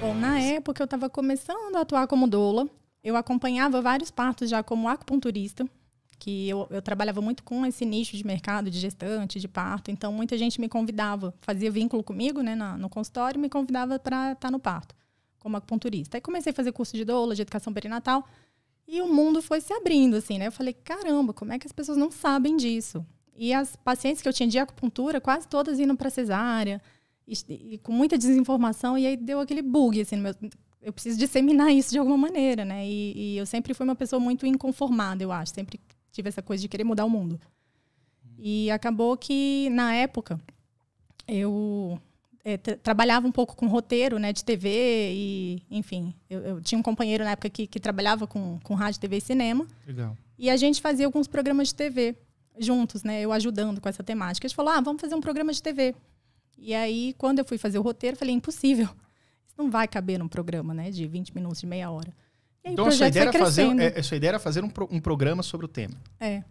Bom, na época eu estava começando a atuar como doula. Eu acompanhava vários partos já como acupunturista, que eu, eu trabalhava muito com esse nicho de mercado de gestante, de parto. Então muita gente me convidava, fazia vínculo comigo, né, na, no consultório, me convidava para estar tá no parto como acupunturista. Aí comecei a fazer curso de doula, de educação perinatal. E o mundo foi se abrindo, assim, né? Eu falei, caramba, como é que as pessoas não sabem disso? E as pacientes que eu tinha de acupuntura, quase todas indo para cesárea, e, com muita desinformação, e aí deu aquele bug, assim, meu, eu preciso disseminar isso de alguma maneira, né? E, e, eu sempre fui uma pessoa muito inconformada, eu acho, sempre tive essa coisa de querer mudar o mundo. E acabou que, na época, eu é, tra trabalhava um pouco com roteiro, né, de TV e, enfim, eu, eu tinha um companheiro na época que, que trabalhava com, com rádio, TV e cinema. Legal. E a gente fazia alguns programas de TV juntos, né? Eu ajudando com essa temática. A gente falou, ah, vamos fazer um programa de TV. E aí, quando eu fui fazer o roteiro, eu falei, impossível. Isso não vai caber num programa, né? De 20 minutos, de meia hora. E aí, então, o projeto a sua, ideia foi fazer, é, a sua ideia era fazer um, um programa sobre o tema. É.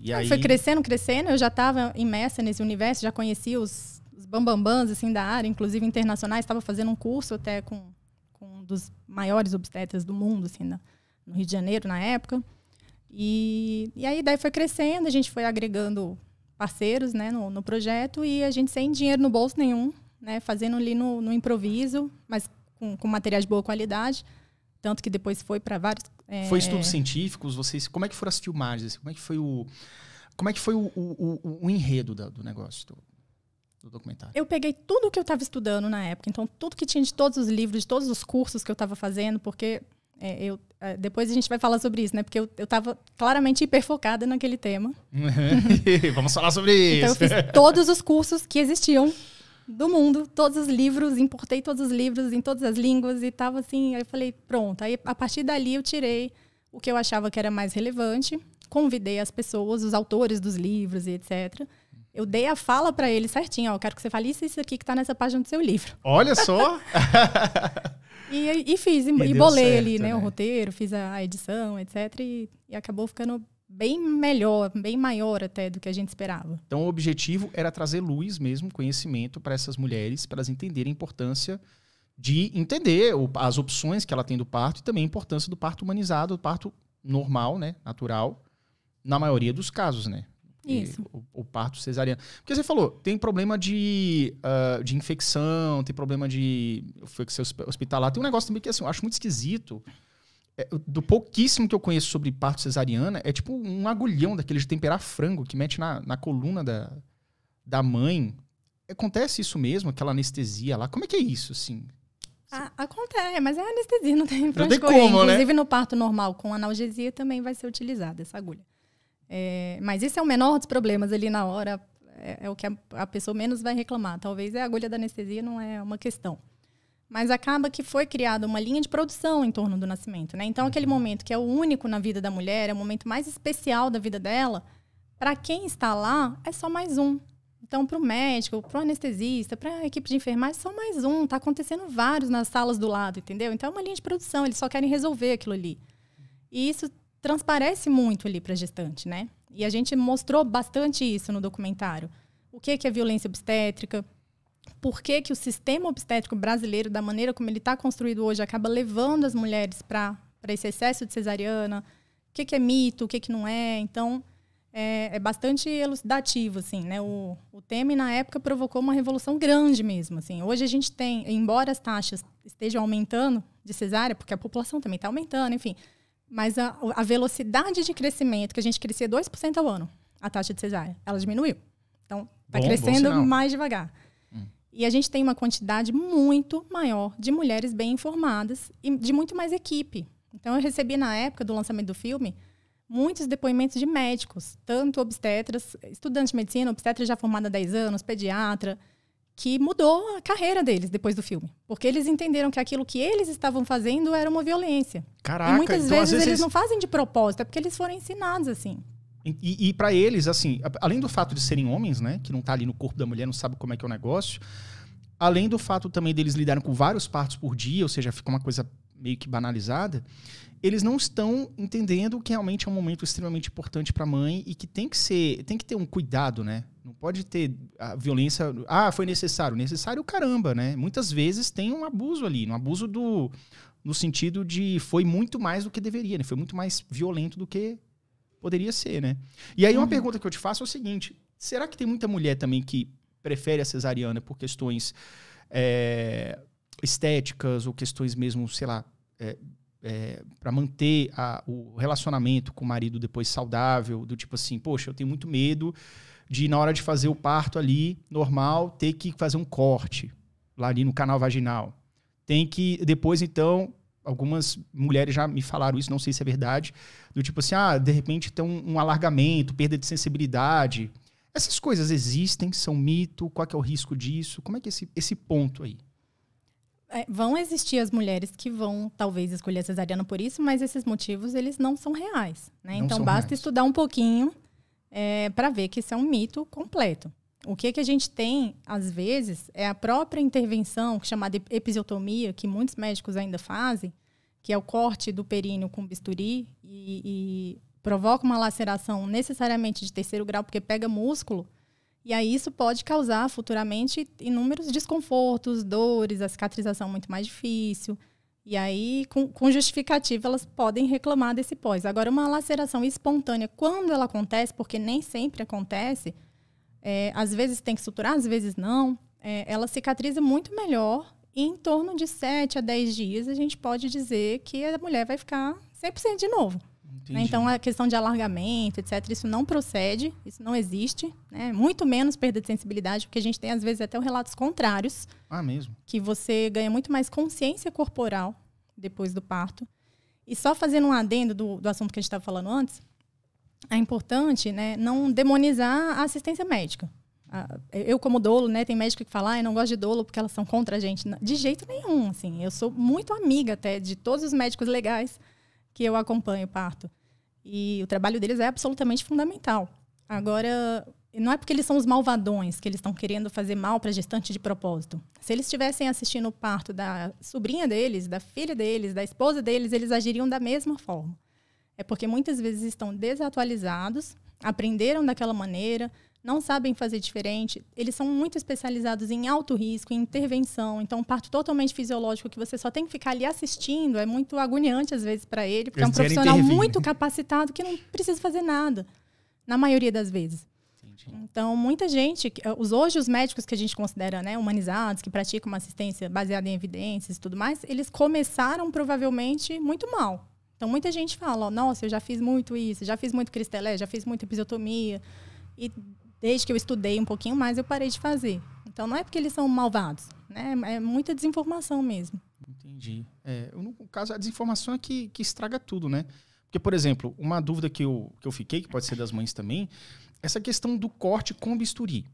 E aí... Foi crescendo, crescendo. Eu já estava imersa nesse universo, já conhecia os, os bambambans assim, da área, inclusive internacionais. Estava fazendo um curso até com, com um dos maiores obstetras do mundo, assim, na, no Rio de Janeiro, na época. E, e aí daí foi crescendo, a gente foi agregando parceiros né, no, no, projeto e a gente sem dinheiro no bolso nenhum, né, fazendo ali no, no improviso, mas com, com materiais de boa qualidade. Tanto que depois foi para vários. É... Foi estudos científicos? Vocês, como é que foram as filmagens? Assim? Como é que foi o, como é que foi o, o, o, o enredo do negócio? Do, do documentário? Eu peguei tudo que eu estava estudando na época, então tudo que tinha de todos os livros, de todos os cursos que eu estava fazendo, porque é, eu, é, depois a gente vai falar sobre isso, né? Porque eu, eu tava claramente hiperfocada naquele tema. Vamos falar sobre isso. Então eu fiz todos os cursos que existiam do mundo, todos os livros, importei todos os livros em todas as línguas e tava assim, aí eu falei, pronto. Aí a partir dali eu tirei o que eu achava que era mais relevante, convidei as pessoas, os autores dos livros e etc. Eu dei a fala para eles certinho, ó, eu quero que você fale isso isso aqui que tá nessa página do seu livro. Olha só! E, e fiz, e, e bolei certo, ali, né, né, o né? roteiro, fiz a, edição, etc. E, e acabou ficando bem melhor, bem maior até do que a gente esperava. Então o objetivo era trazer luz mesmo, conhecimento para essas mulheres, para elas entenderem a importância de entender as opções que ela tem do parto e também a importância do parto humanizado, do parto normal, né, natural, na maioria dos casos, né? Isso. O, o, parto cesariano. Porque você falou, tem problema de, uh, de infecção, tem problema de infecção hospitalar. Tem um negócio também que assim, eu acho muito esquisito. É, do pouquíssimo que eu conheço sobre parto cesariana, é tipo um agulhão daquele de temperar frango que mete na, na coluna da, da mãe. Acontece isso mesmo, aquela anestesia lá? Como é que é isso, assim? Ah, acontece, é, mas é anestesia, não tem não tem como, né? Inclusive né? no parto normal com analgesia também vai ser utilizada essa agulha. É, mas esse é o menor dos problemas ali na hora. É, é o que a, a, pessoa menos vai reclamar. Talvez é a agulha da anestesia não é uma questão. Mas acaba que foi criada uma linha de produção em torno do nascimento. Né? Então, aquele uhum. momento que é o único na vida da mulher, é o momento mais especial da vida dela, para quem está lá, é só mais um. Então, para o médico, para o anestesista, para a equipe de enfermagem, só mais um. Está acontecendo vários nas salas do lado, entendeu? Então, é uma linha de produção, eles só querem resolver aquilo ali. E isso transparece muito ali para a gestante, né? E a gente mostrou bastante isso no documentário. O que, que é violência obstétrica? Por que, que o sistema obstétrico brasileiro, da maneira como ele está construído hoje, acaba levando as mulheres para esse excesso de cesariana? O que, que é mito? O que, que não é? Então, é, é, bastante elucidativo, assim, né? O, o tema na época, provocou uma revolução grande mesmo, assim. Hoje a gente tem, embora as taxas estejam aumentando de cesárea, porque a população também está aumentando, enfim, mas a, a velocidade de crescimento, que a gente crescia 2% ao ano, a taxa de cesárea, ela diminuiu. Então, está crescendo mais devagar. Hum. E a gente tem uma quantidade muito maior de mulheres bem informadas e de muito mais equipe. Então, eu recebi na época do lançamento do filme muitos depoimentos de médicos, tanto obstetras, estudante de medicina, obstetra já formada há 10 anos, pediatra, que mudou a carreira deles depois do filme. Porque eles entenderam que aquilo que eles estavam fazendo era uma violência. Caraca, e muitas então, vezes, vezes, eles não fazem de propósito, é porque eles foram ensinados assim. E, e para eles, assim, além do fato de serem homens, né, que não tá ali no corpo da mulher, não sabe como é que é o negócio, além do fato também deles lidarem com vários partos por dia, ou seja, fica uma coisa meio que banalizada, eles não estão entendendo que realmente é um momento extremamente importante para a mãe e que tem que ser, tem que ter um cuidado, né? Não pode ter a violência. Ah, foi necessário, necessário caramba, né? Muitas vezes tem um abuso ali, um abuso do no sentido de foi muito mais do que deveria, né? Foi muito mais violento do que poderia ser, né? E aí uma uhum. pergunta que eu te faço é o seguinte: será que tem muita mulher também que prefere a cesariana por questões é, estéticas ou questões mesmo, sei lá, é, é, para manter a, o relacionamento com o marido depois saudável, do tipo assim, poxa, eu tenho muito medo de, na hora de fazer o parto ali, normal, ter que fazer um corte lá ali no canal vaginal. Tem que, depois então, algumas mulheres já me falaram isso, não sei se é verdade, do tipo assim, ah, de repente tem um, um alargamento, perda de sensibilidade. Essas coisas existem, são mito, qual é, é o risco disso? Como é que é esse, esse ponto aí? É, vão existir as mulheres que vão talvez escolher a cesariana por isso, mas esses motivos eles não são reais. Né? Não então basta reais. estudar um pouquinho é, para ver que isso é um mito completo. O que, que a gente tem, às vezes, é a própria intervenção, é chamada episiotomia, que muitos médicos ainda fazem, que é o corte do períneo com bisturi e, e provoca uma laceração necessariamente de terceiro grau, porque pega músculo, e aí isso pode causar futuramente inúmeros desconfortos, dores, a cicatrização é muito mais difícil. E aí, com, com justificativa, elas podem reclamar desse pós. Agora, uma laceração espontânea, quando ela acontece, porque nem sempre acontece, é, às vezes tem que suturar, às vezes não, é, ela cicatriza muito melhor. E em torno de 7 a 10 dias, a gente pode dizer que a mulher vai ficar 100% de novo. Entendi. Então, a é questão de alargamento, etc., isso não procede, isso não existe. Né? Muito menos perda de sensibilidade, porque a gente tem, às vezes, até relatos contrários. Ah, mesmo? Que você ganha muito mais consciência corporal depois do parto. E só fazendo um adendo do, do assunto que a gente estava falando antes, é importante né, não demonizar a assistência médica. Eu, como dolo, né, tem médico que fala, ah, eu não gosto de dolo porque elas são contra a gente. De jeito nenhum, assim. Eu sou muito amiga até de todos os médicos legais que eu acompanho parto. E o trabalho deles é absolutamente fundamental. Agora, não é porque eles são os malvadões que eles estão querendo fazer mal para a gestante de propósito. Se eles estivessem assistindo o parto da sobrinha deles, da filha deles, da esposa deles, eles agiriam da mesma forma. É porque muitas vezes estão desatualizados, aprenderam daquela maneira, não sabem fazer diferente. Eles são muito especializados em alto risco, em intervenção. Então, um parto totalmente fisiológico que você só tem que ficar ali assistindo é muito agoniante às vezes para ele, porque Eles é um profissional intervir. Né? muito capacitado que não precisa fazer nada, na maioria das vezes. Então, muita gente, eh, hoje os médicos que a gente considera né, humanizados, que praticam uma assistência baseada em evidências e tudo mais, eles começaram provavelmente muito mal. Então, muita gente fala, oh, nossa, eu já fiz muito isso, já fiz muito cristelé, já fiz muito episiotomia. E desde que eu estudei um pouquinho mais, eu parei de fazer. Então não é porque eles são malvados, né? É muita desinformação mesmo. Entendi. É, no caso, a desinformação é que, que estraga tudo, né? Porque, por exemplo, uma dúvida que eu, que eu fiquei, que pode ser das mães também, essa questão do corte com bisturi.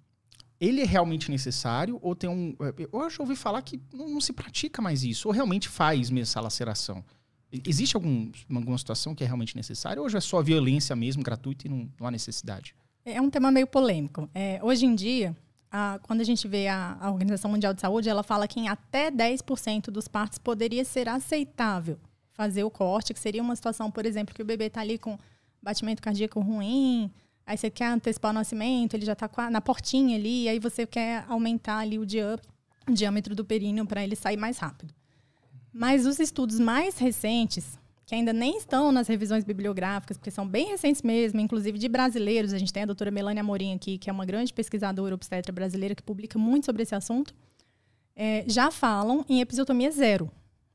Ele é realmente necessário ou tem um. É, eu já ouvi falar que não, não se pratica mais isso, ou realmente faz mesmo essa laceração. Existe algum, alguma situação que é realmente necessária ou já é só violência mesmo, gratuita e não, não há necessidade? É, é um tema meio polêmico. É, hoje em dia, a, quando a gente vê a, a, Organização Mundial de Saúde, ela fala que em até 10% dos partos poderia ser aceitável fazer o corte, que seria uma situação, por exemplo, que o bebê está ali com batimento cardíaco ruim, aí você quer antecipar o nascimento, ele já está na portinha ali, aí você quer aumentar ali o, o diâmetro do períneo para ele sair mais rápido. Mas os estudos mais recentes que ainda nem estão nas revisões bibliográficas, porque são bem recentes mesmo, inclusive de brasileiros. A gente tem a doutora Melânia Amorim aqui, que é uma grande pesquisadora obstetra brasileira que publica muito sobre esse assunto, é, já falam em episiotomia zero.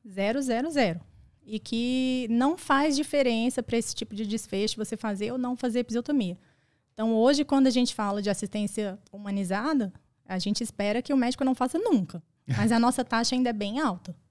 Zero, zero, zero. E que não faz diferença para esse tipo de desfecho você fazer ou não fazer episiotomia. Então, hoje, quando a gente fala de assistência humanizada, a gente espera que o médico não faça nunca. Mas a nossa taxa ainda é bem alta.